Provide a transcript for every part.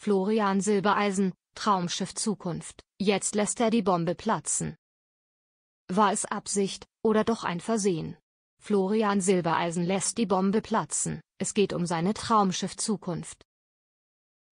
Florian Silbereisen, Traumschiff Zukunft, jetzt lässt er die Bombe platzen. War es Absicht, oder doch ein Versehen? Florian Silbereisen lässt die Bombe platzen, es geht um seine Traumschiff Zukunft.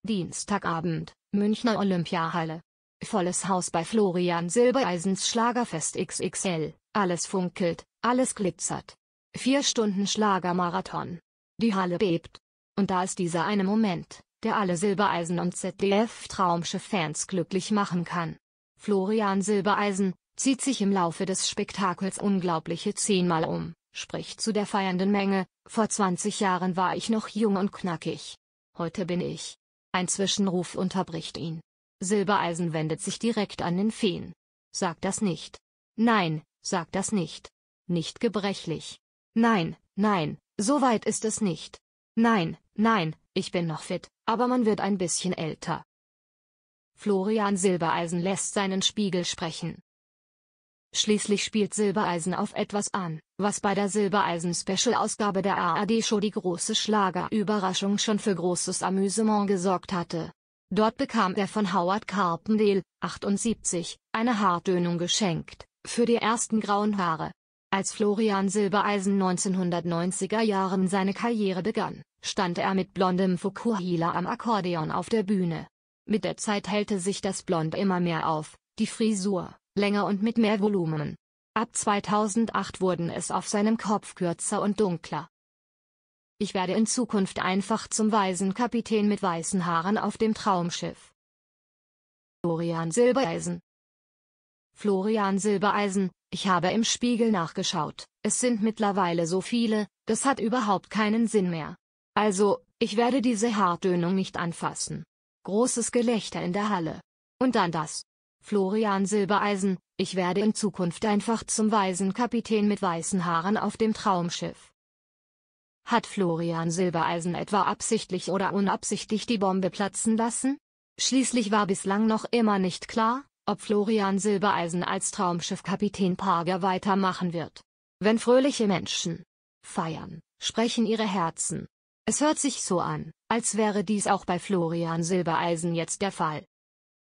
Dienstagabend, Münchner Olympiahalle. Volles Haus bei Florian Silbereisens Schlagerfest XXL, alles funkelt, alles glitzert. Vier Stunden Schlagermarathon. Die Halle bebt. Und da ist dieser eine Moment, der alle Silbereisen und ZDF-Traumschiff-Fans glücklich machen kann. Florian Silbereisen, zieht sich im Laufe des Spektakels unglaubliche zehnmal um, spricht zu der feiernden Menge, vor 20 Jahren war ich noch jung und knackig. Heute bin ich. Ein Zwischenruf unterbricht ihn. Silbereisen wendet sich direkt an den Feen. Sag das nicht. Nein, sag das nicht. Nicht gebrechlich. Nein, nein, so weit ist es nicht. Nein, nein, ich bin noch fit, aber man wird ein bisschen älter. Florian Silbereisen lässt seinen Spiegel sprechen. Schließlich spielt Silbereisen auf etwas an, was bei der Silbereisen-Special-Ausgabe der ARD-Show die große Schlagerüberraschung schon für großes Amüsement gesorgt hatte. Dort bekam er von Howard Carpendale, 78, eine Haardönung geschenkt, für die ersten grauen Haare, als Florian Silbereisen 1990er Jahren seine Karriere begann, stand er mit blondem Fukuhila am Akkordeon auf der Bühne. Mit der Zeit hellte sich das Blond immer mehr auf, die Frisur, länger und mit mehr Volumen. Ab 2008 wurden es auf seinem Kopf kürzer und dunkler. Ich werde in Zukunft einfach zum weisen Kapitän mit weißen Haaren auf dem Traumschiff. Florian Silbereisen Florian Silbereisen, ich habe im Spiegel nachgeschaut, es sind mittlerweile so viele, das hat überhaupt keinen Sinn mehr. Also, ich werde diese Haartönung nicht anfassen. Großes Gelächter in der Halle. Und dann das. Florian Silbereisen, ich werde in Zukunft einfach zum weisen Kapitän mit weißen Haaren auf dem Traumschiff. Hat Florian Silbereisen etwa absichtlich oder unabsichtlich die Bombe platzen lassen? Schließlich war bislang noch immer nicht klar, ob Florian Silbereisen als Traumschiffkapitän Prager weitermachen wird. Wenn fröhliche Menschen feiern, sprechen ihre Herzen. Es hört sich so an, als wäre dies auch bei Florian Silbereisen jetzt der Fall.